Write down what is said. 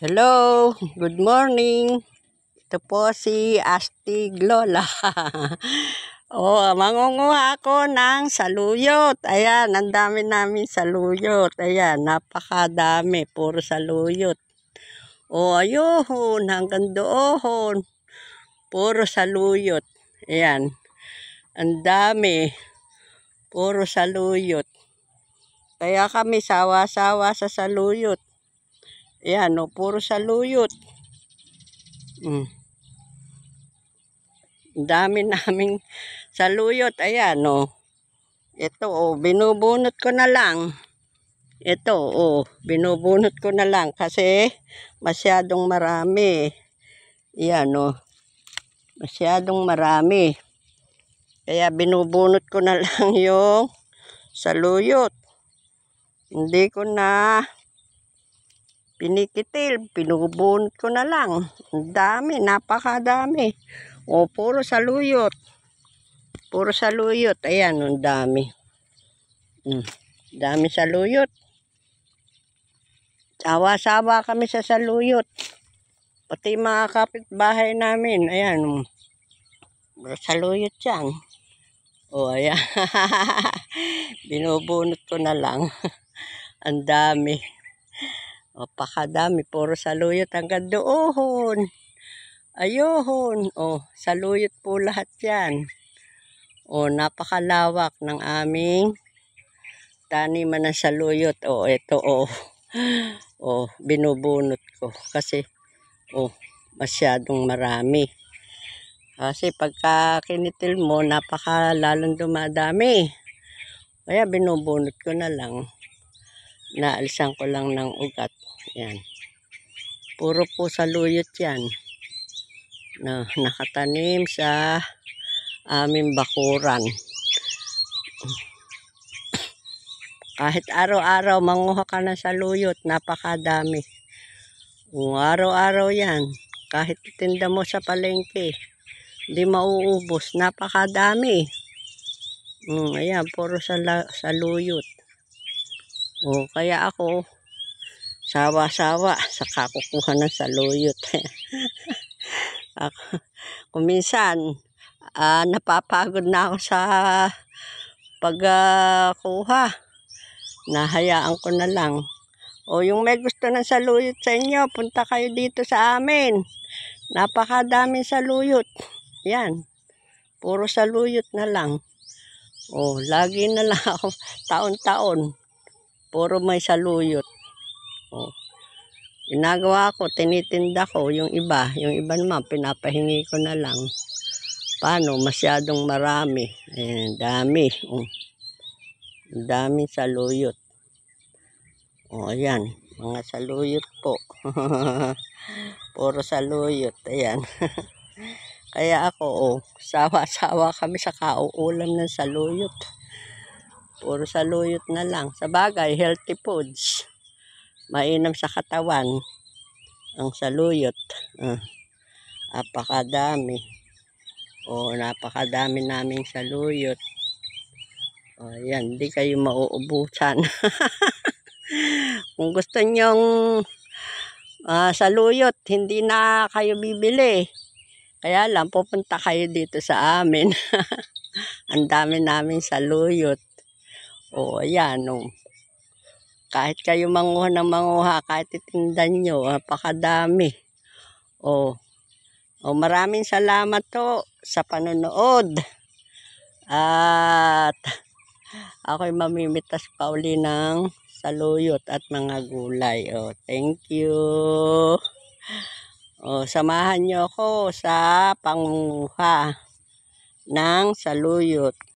Hello, good morning. Ito po si Astig Lola. oh, mangunguha ako ng saluyot. Ayan, ang dami namin saluyot. Ayan, napakadami. Puro saluyot. oh, ayun, hanggang doon. Puro saluyot. Ayan, ang dami. Puro saluyot. Kaya kami sawa-sawa sa saluyot. Ayan, no, puro saluyot. Mm. Dami naming saluyot. Ayan, no. Ito, oh, binubunot ko na lang. Ito, oh, binubunot ko na lang kasi masyadong marami. Ayan, no. Masyadong marami. Kaya binubunot ko na lang yung saluyot. Hindi ko na pinikitil, pinubunot ko na lang. Ang dami, napakadami. O, puro saluyot. Puro saluyot. Ayan, ang dami. Mm. dami saluyot. Sawa-sawa kami sa saluyot. Pati mga kapitbahay namin. Ayan, hmm. saluyot yan. O, ayan. Binubunot ko na lang. ang dami. O, pakadami. Puro saluyot hanggang doon. Ayohon. O, oh, saluyot po lahat yan. O, oh, napakalawak ng aming taniman ng saluyot. O, oh, ito o. O, binubunot ko. Kasi, o, masyadong marami. Kasi pagka kinitil mo, napaka lalong dumadami. Kaya binubunot ko na lang. Naalisan ko lang ng ugat. Yan. Puro po saluyot yan. Na, nakatanim sa aming bakuran. Kahit araw-araw, manguha ka na saluyot. Napakadami. Araw-araw yan. Kahit tinda mo sa palengke. Hindi mauubos. Napakadami. Mm, ayan, puro sa saluyot. O, kaya ako, sawa-sawa sa kakukuha ng saluyot. ako, kuminsan, uh, ah, napapagod na ako sa pagkuha. Uh, Nahayaan ko na lang. O yung may gusto ng saluyot sa inyo, punta kayo dito sa amin. Napakadaming saluyot. Yan. Puro saluyot na lang. O, lagi na lang ako taon-taon. Puro may saluyot ko. Oh. Ginagawa ko, tinitinda ko yung iba. Yung iba naman, pinapahingi ko na lang. Paano? Masyadong marami. Ayan, eh, dami. Oh. Dami saluyot. O, oh, ayan. Mga saluyot po. Puro saluyot. Ayan. Kaya ako, oh, sawa-sawa kami sa kauulam ng saluyot. Puro saluyot na lang. Sa bagay, healthy foods mainam sa katawan ang saluyot uh, apakadami o napakadami naming saluyot o yan, di kayo mauubusan kung gusto nyong uh, saluyot hindi na kayo bibili kaya lang pupunta kayo dito sa amin ang dami naming saluyot o yan o oh. Kahit kayo manguha ng manguha, kahit itindan nyo, napakadami. O, oh. oh, maraming salamat to sa panonood. At ako'y mamimitas pa uli ng saluyot at mga gulay. O, oh, thank you. O, oh, samahan nyo ako sa panguha ng saluyot.